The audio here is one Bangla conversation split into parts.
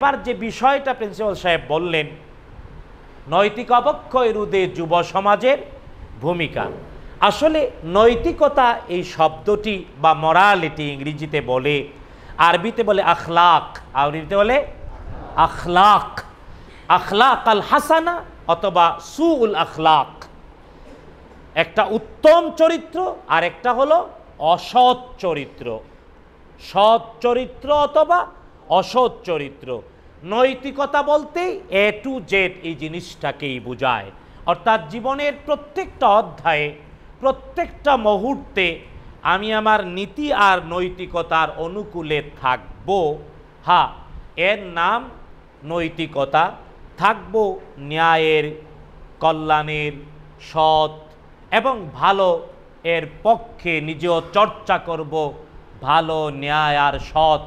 এবার যে বিষয়টা প্রিন্সিপাল সাহেব বললেন নৈতিক অবক্ষয় রুদে যুব সমাজের ভূমিকা আসলে নৈতিকতা এই শব্দটি বা মরালিটি ইংরেজিতে বলে আরবিতে বলে আখলাক আরবিতে বলে আখলাক আখলাক আল হাসানা অথবা সুউল আখলাক একটা উত্তম চরিত্র আর একটা হল অসৎ চরিত্র সৎ চরিত্র অথবা অসৎ চরিত্র নৈতিকতা বলতে এ টু জেড এই জিনিসটাকেই বোঝায় অর্থাৎ জীবনের প্রত্যেকটা অধ্যায়ে প্রত্যেকটা মুহূর্তে আমি আমার নীতি আর নৈতিকতার অনুকূলে থাকব হা এর নাম নৈতিকতা থাকব ন্যায়ের কল্যাণের সৎ এবং ভালো এর পক্ষে নিজেও চর্চা করব ভালো ন্যায় আর সৎ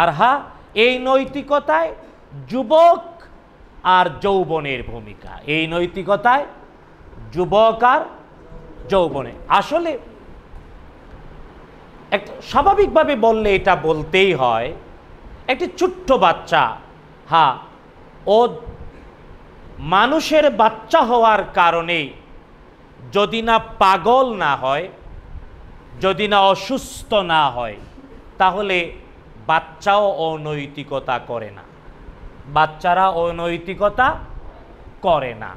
আর হা এই নৈতিকতায় যুবক আর যৌবনের ভূমিকা এই নৈতিকতায় যুবক আর যৌবনে আসলে একটা স্বাভাবিকভাবে বললে এটা বলতেই হয় একটি ছোট্ট বাচ্চা হ্যাঁ ও মানুষের বাচ্চা হওয়ার কারণে যদি না পাগল না হয় যদি না অসুস্থ না হয় তাহলে বাচ্চাও অনৈতিকতা করে না বাচ্চারা অনৈতিকতা করে না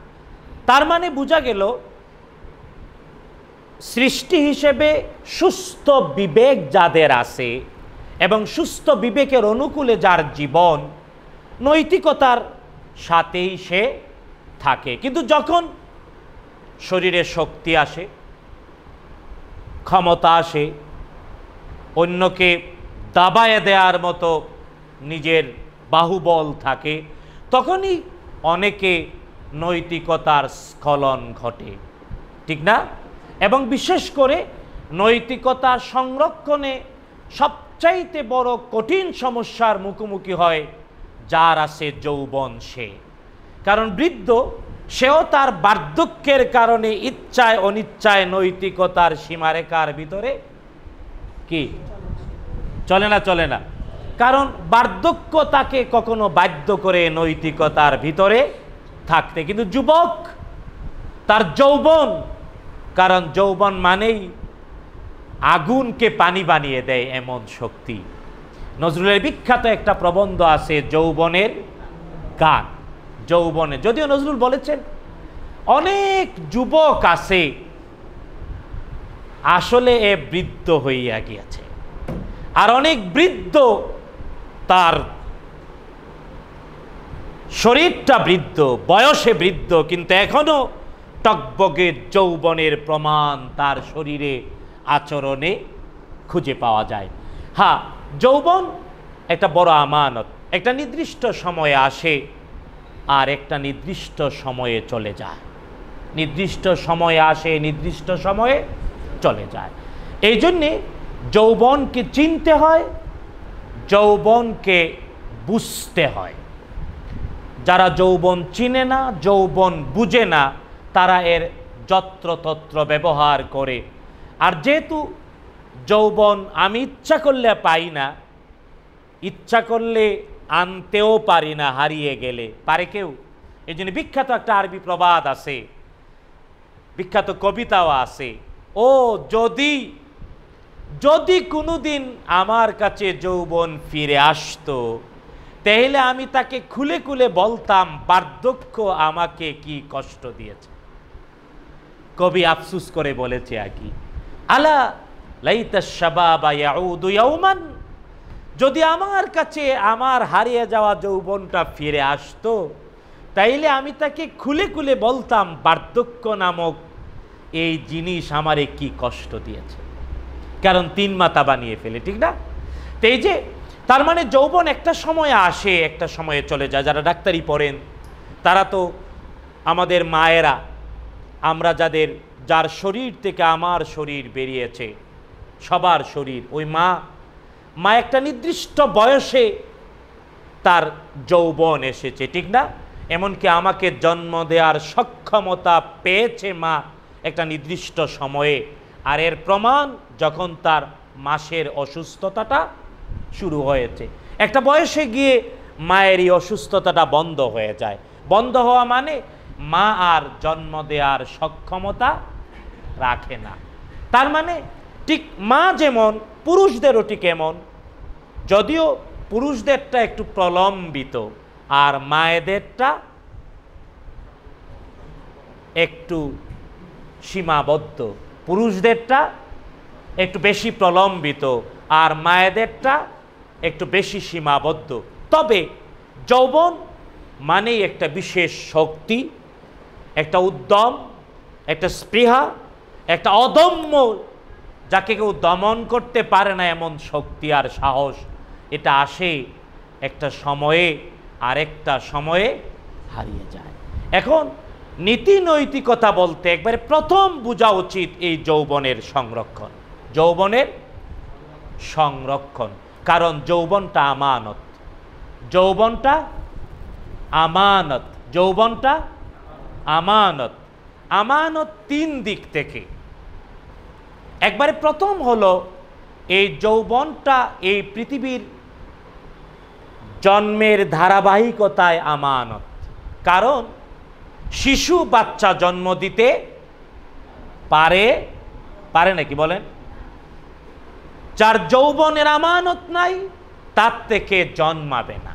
তার মানে বোঝা গেল সৃষ্টি হিসেবে সুস্থ বিবেক যাদের আছে এবং সুস্থ বিবেকের অনুকূলে যার জীবন নৈতিকতার সাথেই সে থাকে কিন্তু যখন শরীরে শক্তি আসে ক্ষমতা আসে অন্যকে দাবায় দেওয়ার মতো নিজের বাহুবল থাকে তখনই অনেকে নৈতিকতার স্খলন ঘটে ঠিক না এবং বিশেষ করে নৈতিকতা সংরক্ষণে সবচাইতে বড় কঠিন সমস্যার মুখোমুখি হয় যার আছে যৌবন সে কারণ বৃদ্ধ সেও তার বার্ধক্যের কারণে ইচ্ছায় অনিচ্ছায় নৈতিকতার সীমারেখার ভিতরে কি চলে না চলে না কারণ বার্ধক্য তাকে কখনো বাধ্য করে নৈতিকতার ভিতরে থাকতে কিন্তু যুবক তার যৌবন কারণ যৌবন মানেই আগুনকে পানি বানিয়ে দেয় এমন শক্তি নজরুলের বিখ্যাত একটা প্রবন্ধ আছে যৌবনের গান যৌবনে যদিও নজরুল বলেছেন অনেক যুবক আছে আসলে এ বৃদ্ধ হইয়া গিয়াছে আর অনেক বৃদ্ধ তার শরীরটা বৃদ্ধ বয়সে বৃদ্ধ কিন্তু এখনও টকবগের যৌবনের প্রমাণ তার শরীরে আচরণে খুঁজে পাওয়া যায় হ্যাঁ যৌবন একটা বড় আমানত একটা নির্দিষ্ট সময়ে আসে আর একটা নির্দিষ্ট সময়ে চলে যায় নির্দিষ্ট সময়ে আসে নির্দিষ্ট সময়ে চলে যায় এই জন্যে যৌবনকে চিনতে হয় যৌবনকে বুঝতে হয় যারা যৌবন চিনে না যৌবন বুঝে না তারা এর যত্রতত্র ব্যবহার করে আর যেহেতু যৌবন আমি ইচ্ছা করলে পাই না ইচ্ছা করলে আনতেও পারি না হারিয়ে গেলে পারে কেউ এই জন্য বিখ্যাত একটা আরবি প্রবাদ আছে বিখ্যাত কবিতাও আছে ও যদি যদি কোনো দিন আমার কাছে যৌবন ফিরে আসতো তাহলে আমি তাকে খুলে খুলে বলতাম বার্ধক্য আমাকে কি কষ্ট দিয়েছে কবি আফসুস করে বলেছে আর কি আলা লাইতা শাবাবাউমান যদি আমার কাছে আমার হারিয়ে যাওয়া যৌবনটা ফিরে আসতো তাইলে আমি তাকে খুলে খুলে বলতাম বার্ধক্য নামক এই জিনিস আমারে কি কষ্ট দিয়েছে কারণ তিন মাতা বানিয়ে ফেলে ঠিক না তো এই যে তার মানে যৌবন একটা সময়ে আসে একটা সময়ে চলে যায় যারা ডাক্তারি পড়েন তারা তো আমাদের মায়েরা আমরা যাদের যার শরীর থেকে আমার শরীর বেরিয়েছে সবার শরীর ওই মা মা একটা নির্দিষ্ট বয়সে তার যৌবন এসেছে ঠিক না এমনকি আমাকে জন্ম দেওয়ার সক্ষমতা পেয়েছে মা একটা নির্দিষ্ট সময়ে আর এর প্রমাণ যখন তার মাসের অসুস্থতাটা শুরু হয়েছে একটা বয়সে গিয়ে মায়ের এই অসুস্থতাটা বন্ধ হয়ে যায় বন্ধ হওয়া মানে মা আর জন্ম দেওয়ার সক্ষমতা রাখে না তার মানে ঠিক মা যেমন পুরুষদেরও ঠিক এমন যদিও পুরুষদেরটা একটু প্রলম্বিত আর মায়েদেরটা একটু সীমাবদ্ধ পুরুষদেরটা একটু বেশি প্রলম্বিত আর মায়েদেরটা একটু বেশি সীমাবদ্ধ তবে যৌবন মানেই একটা বিশেষ শক্তি একটা উদ্যম একটা স্পৃহা একটা অদম্য যাকে কেউ দমন করতে পারে না এমন শক্তি আর সাহস এটা আসে একটা সময়ে আর একটা সময়ে হারিয়ে যায় এখন নীতি নৈতিকতা বলতে একবারে প্রথম বোঝা উচিত এই যৌবনের সংরক্ষণ যৌবনের সংরক্ষণ কারণ যৌবনটা আমানত যৌবনটা আমানত যৌবনটা আমানত আমানত তিন দিক থেকে একবারে প্রথম হলো এই যৌবনটা এই পৃথিবীর জন্মের ধারাবাহিকতায় আমানত কারণ শিশু বাচ্চা জন্ম দিতে পারে পারে নাকি বলেন যার যৌবনের আমানত নাই তার থেকে জন্মাবে না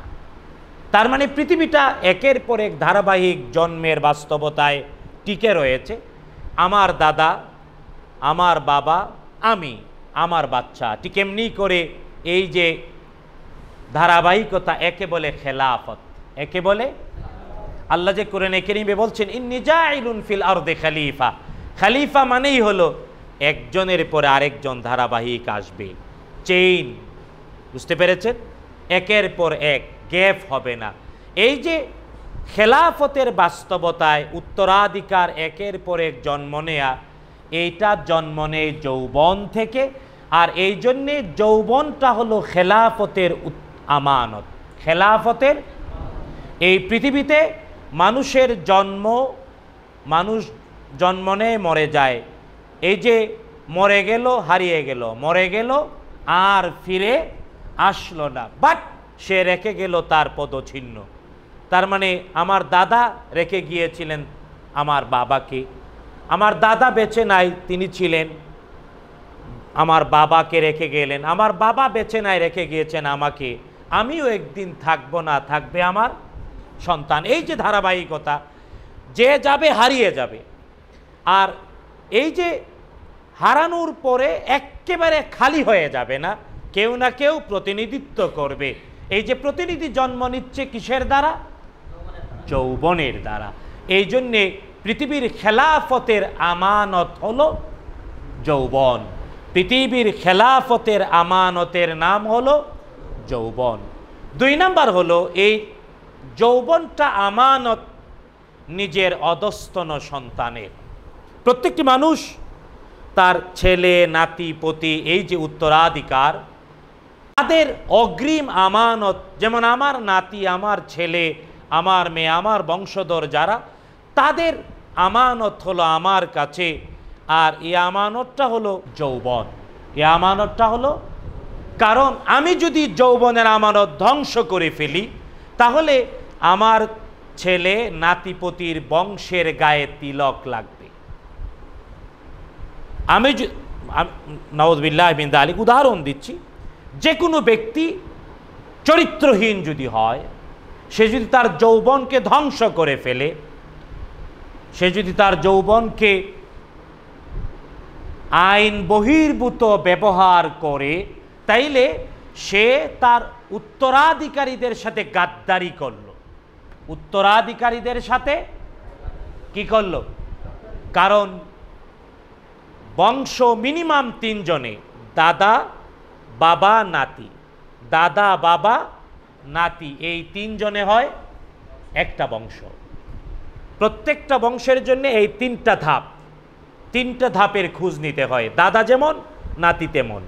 তার মানে পৃথিবীটা একের পর এক ধারাবাহিক জন্মের বাস্তবতায় টিকে রয়েছে আমার দাদা আমার বাবা আমি আমার বাচ্চা ঠিক এমনি করে এই যে ধারাবাহিকতা একে বলে খেলাফত একে বলে আল্লাহ যে একে নিবে বলছেন ইন্নি জাইলুন ফিল দে খালিফা খালিফা মানেই হলো একজনের পরে আরেকজন ধারাবাহিক আসবে চেইন বুঝতে পেরেছেন একের পর এক গ্যাপ হবে না এই যে খেলাফতের বাস্তবতায় উত্তরাধিকার একের পর এক জন্ম নেয়া এইটা জন্ম নেয় যৌবন থেকে আর এই জন্যে যৌবনটা হলো খেলাফতের আমানত খেলাফতের এই পৃথিবীতে মানুষের জন্ম মানুষ জন্ম নেয় মরে যায় এই যে মরে গেল হারিয়ে গেল মরে গেল আর ফিরে আসলো না বাট সে রেখে গেল তার পদচ্ছিন্ন তার মানে আমার দাদা রেখে গিয়েছিলেন আমার বাবাকে আমার দাদা বেছে নাই তিনি ছিলেন আমার বাবাকে রেখে গেলেন আমার বাবা বেছে নাই রেখে গিয়েছেন আমাকে আমিও একদিন থাকবো না থাকবে আমার সন্তান এই যে ধারাবাহিকতা যে যাবে হারিয়ে যাবে আর এই যে হারানোর পরে একেবারে খালি হয়ে যাবে না কেউ না কেউ প্রতিনিধিত্ব করবে এই যে প্রতিনিধি জন্ম নিচ্ছে কিসের দ্বারা যৌবনের দ্বারা এই জন্যে পৃথিবীর খেলাফতের আমানত হল যৌবন পৃথিবীর খেলাফতের আমানতের নাম হলো যৌবন দুই নাম্বার হলো এই যৌবনটা আমানত নিজের অদস্তন সন্তানের প্রত্যেকটি মানুষ তার ছেলে নাতি পতি এই যে উত্তরাধিকার তাদের অগ্রিম আমানত যেমন আমার নাতি আমার ছেলে আমার মেয়ে আমার বংশধর যারা তাদের আমানত হলো আমার কাছে আর এই আমানতটা হলো যৌবন এই আমানতটা হলো কারণ আমি যদি যৌবনের আমানত ধ্বংস করে ফেলি তাহলে আমার ছেলে নাতিপতির বংশের গায়ে তিলক লাগবে আমি নওয়াজবিল্লাহ বিন দালিক উদাহরণ দিচ্ছি যে কোনো ব্যক্তি চরিত্রহীন যদি হয় সে যদি তার যৌবনকে ধ্বংস করে ফেলে সে যদি তার যৌবনকে আইন বহির্ভূত ব্যবহার করে তাইলে সে তার উত্তরাধিকারীদের সাথে গাদ্দারি করল উত্তরাধিকারীদের সাথে কি করল কারণ বংশ মিনিমাম তিনজনে দাদা বাবা নাতি দাদা বাবা নাতি এই তিনজনে হয় একটা বংশ প্রত্যেকটা বংশের জন্য এই তিনটা ধাপ তিনটা ধাপের খোঁজ নিতে হয় দাদা যেমন নাতি তেমন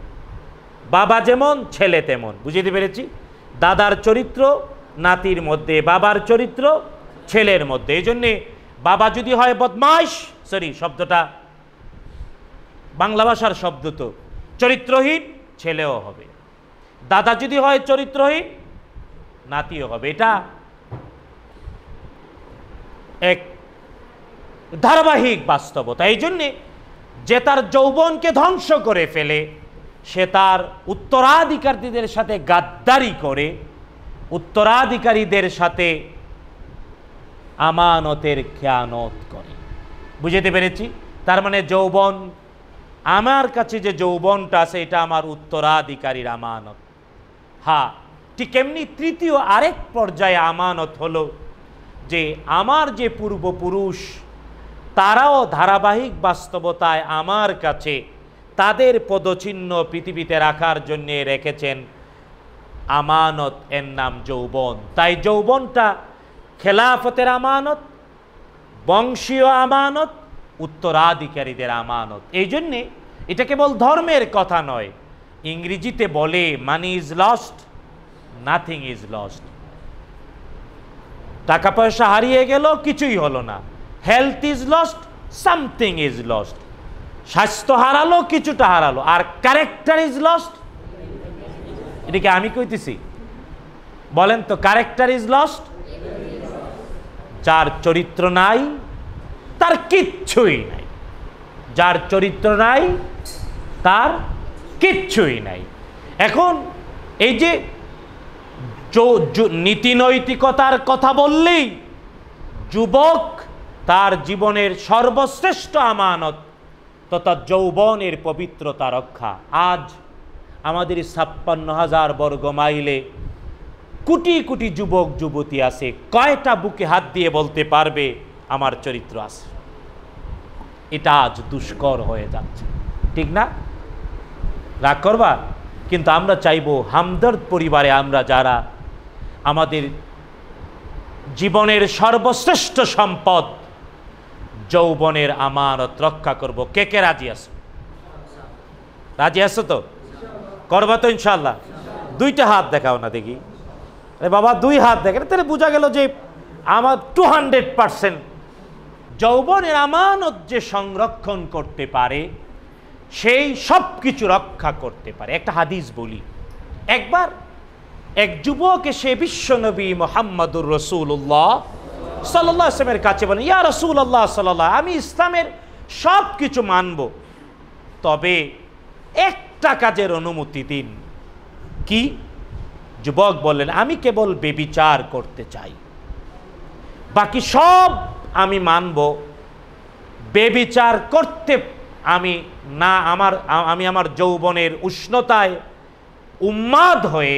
বাবা যেমন ছেলে তেমন বুঝিতে পেরেছি দাদার চরিত্র নাতির মধ্যে বাবার চরিত্র ছেলের মধ্যে এই জন্যে বাবা যদি হয় বদমাস সরি শব্দটা বাংলা ভাষার শব্দ তো চরিত্রহীন ছেলেও হবে দাদা যদি হয় চরিত্রহীন নাতিও হবে এটা এক ধারাবাহিক বাস্তবতা এই জন্যে যে তার যৌবনকে ধ্বংস করে ফেলে সে তার উত্তরাধিকারীদের সাথে গাদ্দারি করে উত্তরাধিকারীদের সাথে আমানতের খেয়ানত করে বুঝতে পেরেছি তার মানে যৌবন আমার কাছে যে যৌবনটা আছে এটা আমার উত্তরাধিকারীর আমানত হ্যাঁ ঠিক এমনি তৃতীয় আরেক পর্যায়ে আমানত হল যে আমার যে পূর্বপুরুষ তারাও ধারাবাহিক বাস্তবতায় আমার কাছে তাদের পদচিহ্ন পৃথিবীতে রাখার জন্যে রেখেছেন আমানত এর নাম যৌবন তাই যৌবনটা খেলাফতের আমানত বংশীয় আমানত উত্তরাধিকারীদের আমানত এই জন্যে এটা কেবল ধর্মের কথা নয় ইংরেজিতে বলে money is lost nothing is lost টাকা পয়সা হারিয়ে গেল কিছুই হলো না health is lost something is lost স্বাস্থ্য হারালো কিছুটা হারালো আর ক্যারেক্টার ইজ লস্ট এটাকে আমি কইতেছি বলেন তো ক্যারেক্টার ইজ লস্ট যার চরিত্র নাই তার কিচ্ছুই নাই যার চরিত্র নাই তার কিচ্ছুই নাই এখন এই যে নীতিনৈতিকতার কথা বললেই যুবক তার জীবনের সর্বশ্রেষ্ঠ আমানত তথা যৌবনের পবিত্রতা রক্ষা আজ আমাদের ছাপ্পান্ন হাজার বর্গ মাইলে কোটি কোটি যুবক যুবতী আছে কয়টা বুকে হাত দিয়ে বলতে পারবে আমার চরিত্র আছে এটা আজ দুষ্কর হয়ে যাচ্ছে ঠিক না রাগ করবা কিন্তু আমরা চাইব হামদর্দ পরিবারে আমরা যারা আমাদের জীবনের সর্বশ্রেষ্ঠ সম্পদ যৌবনের আমানত রক্ষা করব কে কে রাজি আস রাজি আসো তো করবা তো ইনশাল্লাহ দুইটা হাত দেখাও না দেখি বাবা দুই হাত দেখে তাহলে বোঝা গেল যে আমার টু হান্ড্রেড পারসেন্ট যৌবনের আমানত যে সংরক্ষণ করতে পারে সেই সব কিছু রক্ষা করতে পারে একটা হাদিস বলি একবার এক যুবক এসে বিশ্বনবী মোহাম্মদুর রসুল্লাহ সাল্লাহ ইসলামের কাছে বলেন ইয়া রসুল আল্লাহ সাল্লাহ আমি ইসলামের সব কিছু মানব তবে একটা কাজের অনুমতি দিন কি যুবক বললেন আমি কেবল বেবিচার করতে চাই বাকি সব আমি মানব বেবিচার করতে আমি না আমার আমি আমার যৌবনের উষ্ণতায় উন্মাদ হয়ে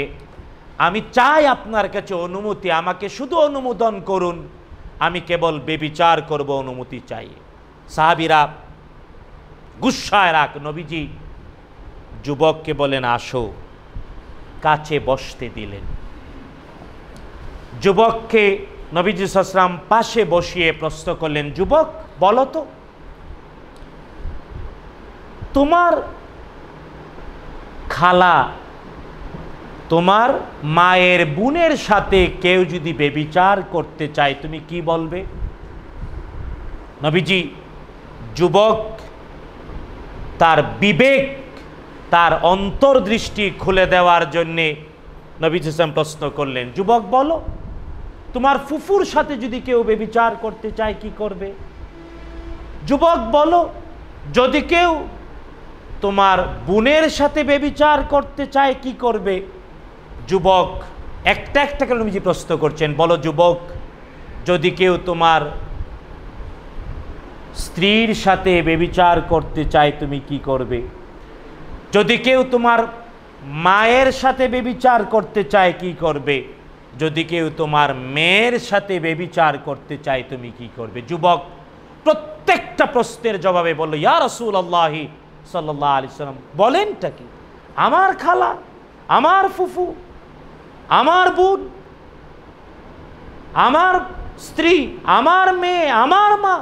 আমি চাই আপনার কাছে অনুমতি আমাকে শুধু অনুমোদন করুন আমি কেবল বেবিচার করব অনুমতি চাই সাহাবিরা গুসায় রাক নবীজি যুবককে বলেন আসো কাছে বসতে দিলেন যুবককে নবীজি সাসলাম পাশে বসিয়ে প্রশ্ন করলেন যুবক বলতো তোমার খালা তোমার মায়ের বোনের সাথে কেউ যদি বেবিচার করতে চায় তুমি কি বলবে নবীজি যুবক তার বিবেক তার অন্তর্দৃষ্টি খুলে দেওয়ার জন্যে নবীজ হোসেন প্রশ্ন করলেন যুবক বলো তোমার ফুফুর সাথে যদি কেউ বেবিচার করতে চায় কি করবে যুবক বলো যদি কেউ তোমার বোনের সাথে বেবিচার করতে চায় কি করবে যুবক একটা একটা কেন নিজে প্রশ্ন করছেন বলো যুবক যদি কেউ তোমার স্ত্রীর সাথে বেবিচার করতে চায় তুমি কি করবে যদি কেউ তোমার মায়ের সাথে বেবিচার করতে চায় কি করবে যদি কেউ তোমার মেয়ের সাথে বেবিচার করতে চায় তুমি কি করবে যুবক প্রত্যেকটা প্রশ্নের জবাবে বললো ইয়া রসুল আল্লাহি সাল্লাহ আলি সাল্লাম বলেনটা কি আমার খালা আমার ফুফু আমার বোন আমার স্ত্রী আমার মেয়ে আমার মা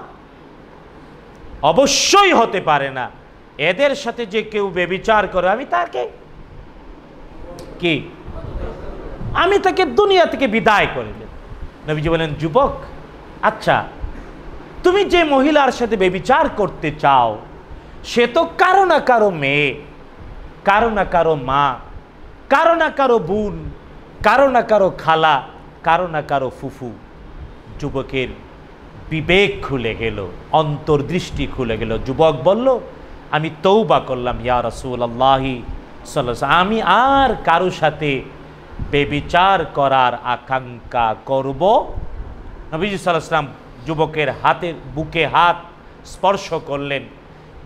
অবশ্যই হতে পারে না এদের সাথে যে কেউ বেবিচার করে আমি তাকে কি আমি তাকে দুনিয়া থেকে বিদায় করে দেব নবীজি বলেন যুবক আচ্ছা তুমি যে মহিলার সাথে বেবিচার করতে চাও সে তো কারো না কারো মেয়ে কারো না কারো মা কারো না কারো বোন কারো না কারো খালা কারো না কারো ফুফু যুবকের বিবেক খুলে গেল অন্তর্দৃষ্টি খুলে গেল যুবক বলল আমি তৌবা করলাম ইয়া রসুল আল্লাহি আমি আর কারো সাথে বেবিচার করার আকাঙ্ক্ষা করব নবীজি সাল্লাম যুবকের হাতে বুকে হাত স্পর্শ করলেন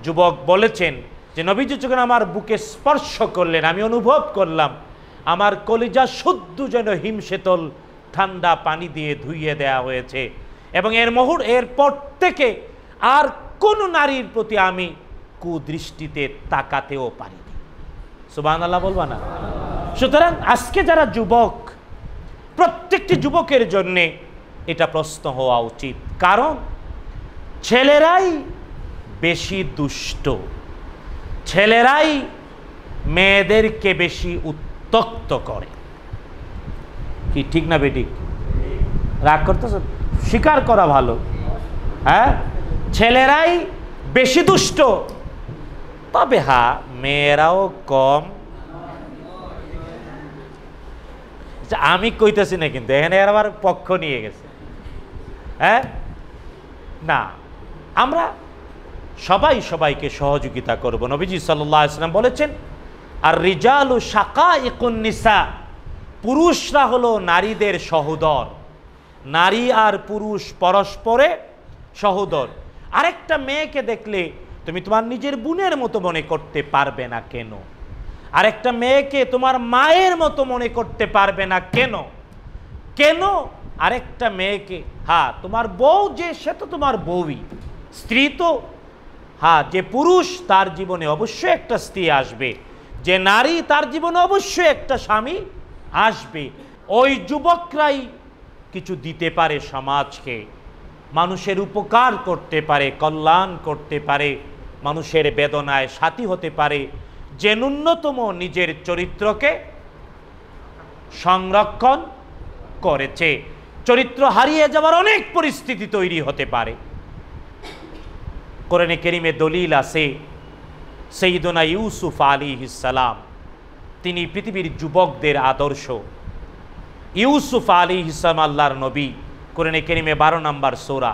যুবক বলেছেন যে নবীজি যখন আমার বুকে স্পর্শ করলেন আমি অনুভব করলাম আমার কলিজা শুদ্ধ যেন হিমশীতল ঠান্ডা পানি দিয়ে ধুইয়ে দেয়া হয়েছে এবং এর মহুর এরপর থেকে আর কোন নারীর প্রতি আমি কুদৃষ্টিতে তাকাতেও পারিনি সুবান আল্লাহ বলবা না সুতরাং আজকে যারা যুবক প্রত্যেকটি যুবকের জন্যে এটা প্রশ্ন হওয়া উচিত কারণ ছেলেরাই বেশি দুষ্ট ছেলেরাই মেয়েদেরকে বেশি উত্তক্ত করে কি ঠিক না বেটিক রাগ করতেছ স্বীকার করা ভালো হ্যাঁ ছেলেরাই বেশি দুষ্ট তবে হ্যাঁ মেয়েরাও কম আচ্ছা, আমি কইতেছি না কিন্তু এখানে আবার পক্ষ নিয়ে গেছে হ্যাঁ না আমরা সবাই সবাইকে সহযোগিতা করব নবীজি সাল্লাহ ইসলাম বলেছেন আর ও শাকা ইকন্নিসা পুরুষরা হলো নারীদের সহোদর নারী আর পুরুষ পরস্পরে সহোদর আরেকটা মেয়েকে দেখলে তুমি তোমার নিজের বোনের মতো মনে করতে পারবে না কেন আর একটা মেয়েকে তোমার মায়ের মতো মনে করতে পারবে না কেন কেন আরেকটা মেয়েকে হা হ্যাঁ, তোমার বউ যে সে তো তোমার বউই স্ত্রী তো হ্যাঁ যে পুরুষ তার জীবনে অবশ্যই একটা স্ত্রী আসবে যে নারী তার জীবনে অবশ্যই একটা স্বামী আসবে ওই যুবকরাই কিছু দিতে পারে সমাজকে মানুষের উপকার করতে পারে কল্যাণ করতে পারে মানুষের বেদনায় সাথী হতে পারে যে ন্যূনতম নিজের চরিত্রকে সংরক্ষণ করেছে চরিত্র হারিয়ে যাওয়ার অনেক পরিস্থিতি তৈরি হতে পারে কোরআনে কেরিমে দলিল আছে সেইদনা ইউসুফ আলী ইসালাম তিনি পৃথিবীর যুবকদের আদর্শ ইউসুফ আলী ইসলাম আল্লাহর নবী কোরআনে কেরিমে বারো নম্বর সোরা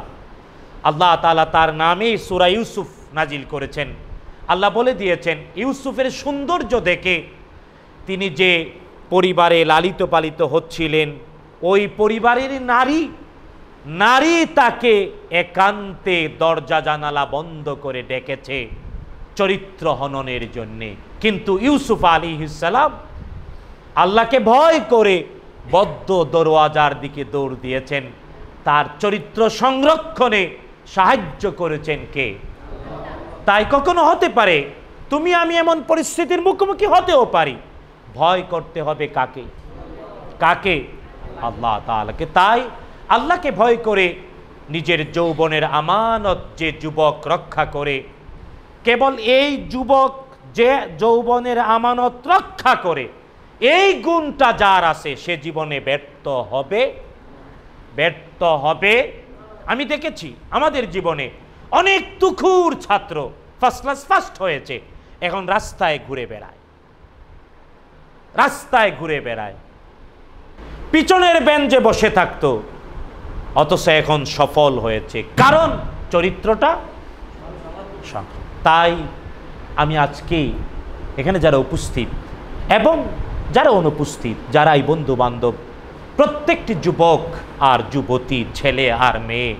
আল্লাহ তালা তার নামে সোরা ইউসুফ নাজিল করেছেন আল্লাহ বলে দিয়েছেন ইউসুফের সৌন্দর্য দেখে তিনি যে পরিবারে লালিত পালিত হচ্ছিলেন ওই পরিবারের নারী নারী তাকে একান্তে দরজা জানালা বন্ধ করে ডেকেছে চরিত্র হননের জন্যে কিন্তু ইউসুফ আলী ইসালাম আল্লাহকে ভয় করে বদ্ধ দরওয়াজার দিকে দৌড় দিয়েছেন তার চরিত্র সংরক্ষণে সাহায্য করেছেন কে তাই কখনো হতে পারে তুমি আমি এমন পরিস্থিতির মুখোমুখি হতেও পারি ভয় করতে হবে কাকে কাকে আল্লাহ তালাকে তাই আল্লাহকে ভয় করে নিজের যৌবনের আমানত যে যুবক রক্ষা করে কেবল এই যুবক যে যৌবনের আমানত রক্ষা করে এই গুণটা যার আছে সে জীবনে ব্যর্থ হবে ব্যর্থ হবে আমি দেখেছি আমাদের জীবনে অনেক তুখুর ছাত্র ফার্স্ট ক্লাস ফার্স্ট হয়েছে এখন রাস্তায় ঘুরে বেড়ায় রাস্তায় ঘুরে বেড়ায় পিছনের বেঞ্চে বসে থাকতো অথচ এখন সফল হয়েছে কারণ চরিত্রটা তাই আমি আজকে এখানে যারা উপস্থিত এবং যারা অনুপস্থিত যারাই বন্ধু বান্ধব প্রত্যেকটি যুবক আর যুবতী ছেলে আর মেয়ে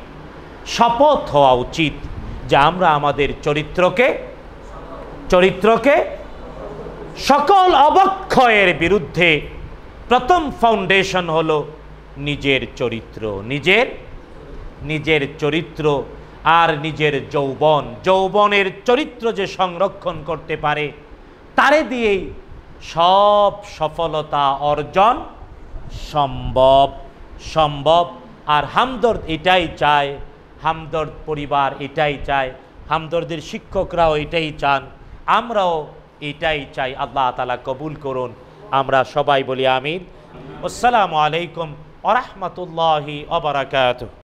শপথ হওয়া উচিত যে আমরা আমাদের চরিত্রকে চরিত্রকে সকল অবক্ষয়ের বিরুদ্ধে প্রথম ফাউন্ডেশন হল নিজের চরিত্র নিজের নিজের চরিত্র আর নিজের যৌবন যৌবনের চরিত্র যে সংরক্ষণ করতে পারে তারে দিয়েই সব সফলতা অর্জন সম্ভব সম্ভব আর হামদর্দ এটাই চায় হামদর্দ পরিবার এটাই চায় হামদর্দের শিক্ষকরাও এটাই চান আমরাও এটাই চাই আল্লাহ তালা কবুল করুন আমরা সবাই বলি আমিন আসসালামু আলাইকুম আরহামতুল্লাহি অবরাকাত